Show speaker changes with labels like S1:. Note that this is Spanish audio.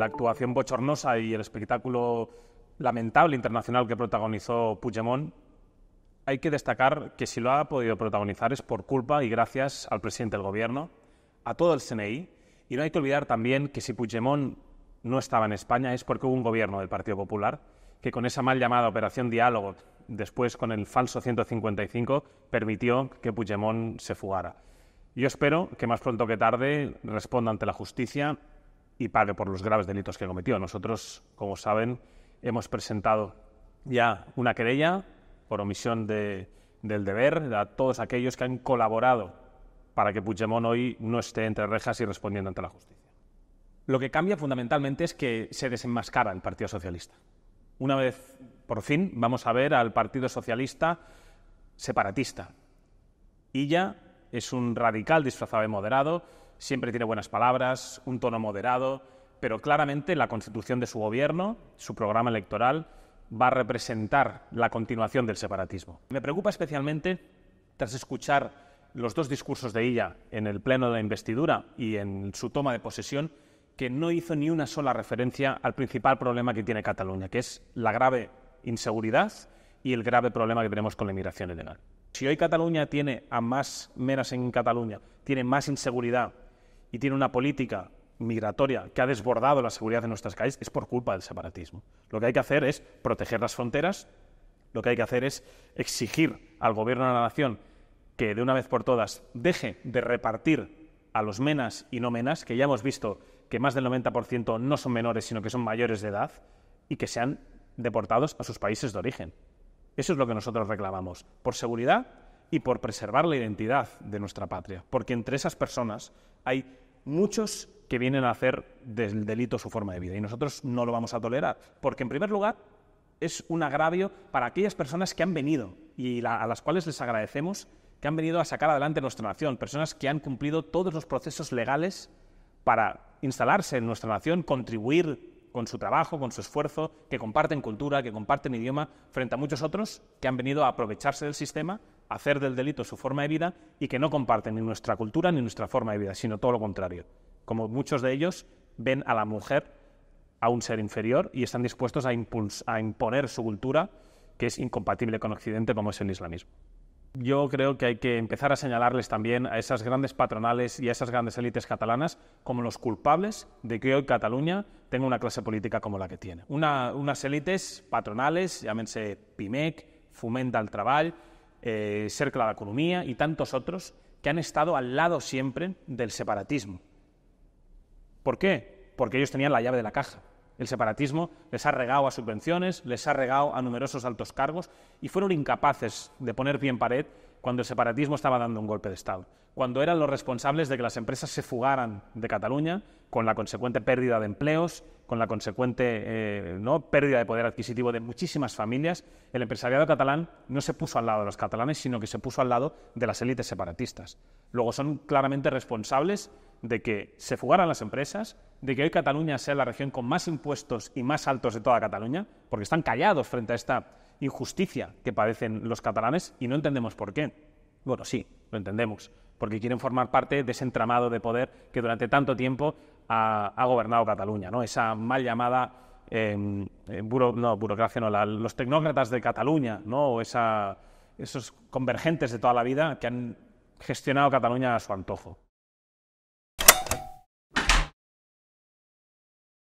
S1: La actuación bochornosa y el espectáculo lamentable internacional que protagonizó Puigdemont, hay que destacar que si lo ha podido protagonizar es por culpa y gracias al presidente del gobierno, a todo el CNI, y no hay que olvidar también que si Puigdemont no estaba en España es porque hubo un gobierno del Partido Popular que con esa mal llamada operación diálogo, después con el falso 155, permitió que Puigdemont se fugara. Yo espero que más pronto que tarde responda ante la justicia y pague por los graves delitos que cometió. Nosotros, como saben, hemos presentado ya una querella por omisión del deber de todos aquellos que han colaborado para que Puigdemont hoy no esté entre rejas y respondiendo ante la justicia. Lo que cambia fundamentalmente es que se desenmascara el Partido Socialista. Una vez, por fin, vamos a ver al Partido Socialista separatista. Y ya es un radical disfrazado de moderado, siempre tiene buenas palabras, un tono moderado, pero claramente la constitución de su gobierno, su programa electoral, va a representar la continuación del separatismo. Me preocupa especialmente, tras escuchar los dos discursos de ella en el pleno de la investidura y en su toma de posesión, que no hizo ni una sola referencia al principal problema que tiene Cataluña, que es la grave inseguridad y el grave problema que tenemos con la inmigración ilegal. Si hoy Cataluña tiene a más meras en Cataluña, tiene más inseguridad y tiene una política migratoria que ha desbordado la seguridad de nuestras calles es por culpa del separatismo. Lo que hay que hacer es proteger las fronteras, lo que hay que hacer es exigir al gobierno de la nación que de una vez por todas deje de repartir a los menas y no menas, que ya hemos visto que más del 90% no son menores, sino que son mayores de edad, y que sean deportados a sus países de origen. Eso es lo que nosotros reclamamos, por seguridad y por preservar la identidad de nuestra patria, porque entre esas personas hay muchos que vienen a hacer del delito su forma de vida y nosotros no lo vamos a tolerar, porque en primer lugar es un agravio para aquellas personas que han venido y a las cuales les agradecemos que han venido a sacar adelante nuestra nación, personas que han cumplido todos los procesos legales para instalarse en nuestra nación, contribuir con su trabajo, con su esfuerzo, que comparten cultura, que comparten idioma, frente a muchos otros que han venido a aprovecharse del sistema hacer del delito su forma de vida y que no comparten ni nuestra cultura ni nuestra forma de vida, sino todo lo contrario. Como muchos de ellos ven a la mujer a un ser inferior y están dispuestos a, imponer su cultura, que es incompatible con Occidente, como es el islamismo. Yo creo que hay que empezar a señalarles también a esas grandes patronales y a esas grandes élites catalanas como los culpables de que hoy Cataluña tenga una clase política como la que tiene. unas élites patronales, llámense PIMEC, fumenta al Trabajo, eh, de la Economía y tantos otros que han estado al lado siempre del separatismo. ¿Por qué? Porque ellos tenían la llave de la caja. El separatismo les ha regado a subvenciones, les ha regado a numerosos altos cargos y fueron incapaces de poner pie en pared cuando el separatismo estaba dando un golpe de Estado, cuando eran los responsables de que las empresas se fugaran de Cataluña, con la consecuente pérdida de empleos, con la consecuente eh, ¿no? pérdida de poder adquisitivo de muchísimas familias, el empresariado catalán no se puso al lado de los catalanes, sino que se puso al lado de las élites separatistas. Luego son claramente responsables de que se fugaran las empresas, de que hoy Cataluña sea la región con más impuestos y más altos de toda Cataluña, porque están callados frente a esta injusticia que padecen los catalanes y no entendemos por qué. Bueno, sí, lo entendemos, porque quieren formar parte de ese entramado de poder que durante tanto tiempo ha, gobernado Cataluña, ¿no? Esa mal llamada em, eh, no, burocracia, los tecnócratas de Cataluña, ¿no? O esos convergentes de toda la vida que han gestionado Cataluña a su antojo.